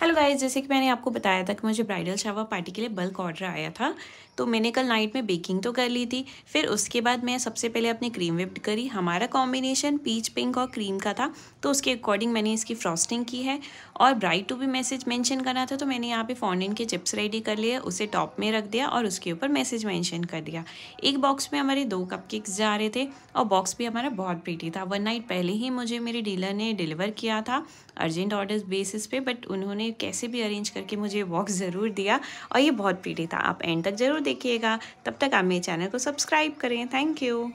hello guys जैसे कि मैंने आपको बताया था कि मुझे ब्राइडल शावर पार्टी के लिए बल्क ऑर्डर आया था तो मैंने कल नाइट में बेकिंग तो कर ली थी फिर उसके बाद मैं सबसे पहले अपनी क्रीम विप्ड करी हमारा कॉम्बिनेशन पीच पिंक और क्रीम का था तो उसके अकॉर्डिंग मैंने इसकी फ्रॉस्टिंग की है और ब्राइड टू भी मैसेज मैंशन करना था तो मैंने यहाँ पे फॉन्डेन के चिप्स रेडी कर लिए उसे टॉप में रख दिया और उसके ऊपर मैसेज मैंशन कर दिया एक बॉक्स में हमारे दो कप जा रहे थे और बॉक्स भी हमारा बहुत पीटी था वन नाइट पहले ही मुझे मेरे डीलर ने डिलीवर किया था अर्जेंट ऑर्डर बेसिस पे बट उन्होंने उन्होंने कैसे भी अरेंज करके मुझे वॉक ज़रूर दिया और ये बहुत पीढ़ी था आप एंड तक ज़रूर देखिएगा तब तक आप मेरे चैनल को सब्सक्राइब करें थैंक यू